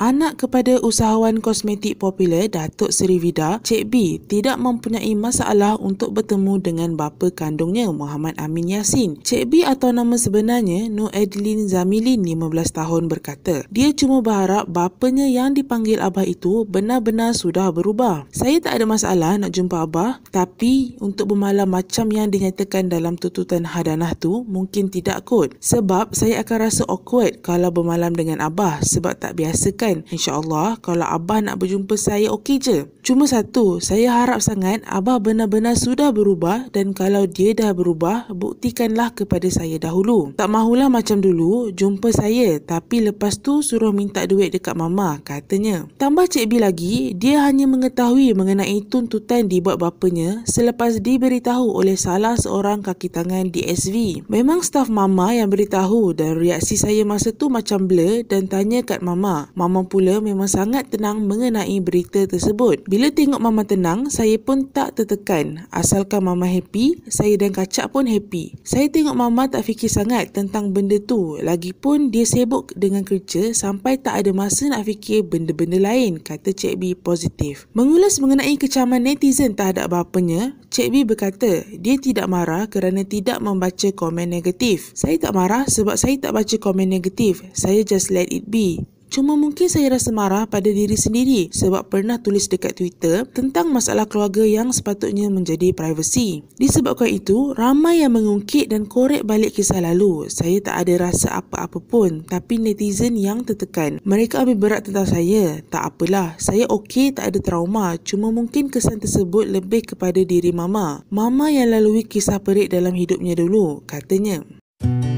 Anak kepada usahawan kosmetik popular Datuk Seri Vida, Cik B tidak mempunyai masalah untuk bertemu dengan bapa kandungnya Muhammad Amin Yasin. Cik B atau nama sebenarnya Nur Adeline Zamilin 15 tahun berkata, dia cuma berharap bapanya yang dipanggil Abah itu benar-benar sudah berubah. Saya tak ada masalah nak jumpa Abah tapi untuk bermalam macam yang dinyatakan dalam tututan hadanah tu mungkin tidak kot. Sebab saya akan rasa awkward kalau bermalam dengan Abah sebab tak biasakan kan? InsyaAllah kalau Abah nak berjumpa saya okey je. Cuma satu, saya harap sangat Abah benar-benar sudah berubah dan kalau dia dah berubah, buktikanlah kepada saya dahulu. Tak mahulah macam dulu, jumpa saya tapi lepas tu suruh minta duit dekat Mama, katanya. Tambah Cik B lagi, dia hanya mengetahui mengenai tuntutan dibuat bapanya selepas diberitahu oleh salah seorang kaki tangan di SV. Memang staff Mama yang beritahu dan reaksi saya masa tu macam blur dan tanya kat Mama. Mama Mama pula memang sangat tenang mengenai berita tersebut. Bila tengok Mama tenang, saya pun tak tertekan. Asalkan Mama happy, saya dan kacak pun happy. Saya tengok Mama tak fikir sangat tentang benda tu. Lagipun dia sibuk dengan kerja sampai tak ada masa nak fikir benda-benda lain, kata Cik B positif. Mengulas mengenai kecaman netizen terhadap bapanya, Cik B berkata dia tidak marah kerana tidak membaca komen negatif. Saya tak marah sebab saya tak baca komen negatif. Saya just let it be. Cuma mungkin saya rasa marah pada diri sendiri sebab pernah tulis dekat Twitter tentang masalah keluarga yang sepatutnya menjadi privacy. Disebabkan itu, ramai yang mengungkit dan korek balik kisah lalu. Saya tak ada rasa apa-apa pun tapi netizen yang tertekan. Mereka ambil berat tentang saya. Tak apalah, saya okey tak ada trauma. Cuma mungkin kesan tersebut lebih kepada diri mama. Mama yang lalui kisah perik dalam hidupnya dulu, katanya. Música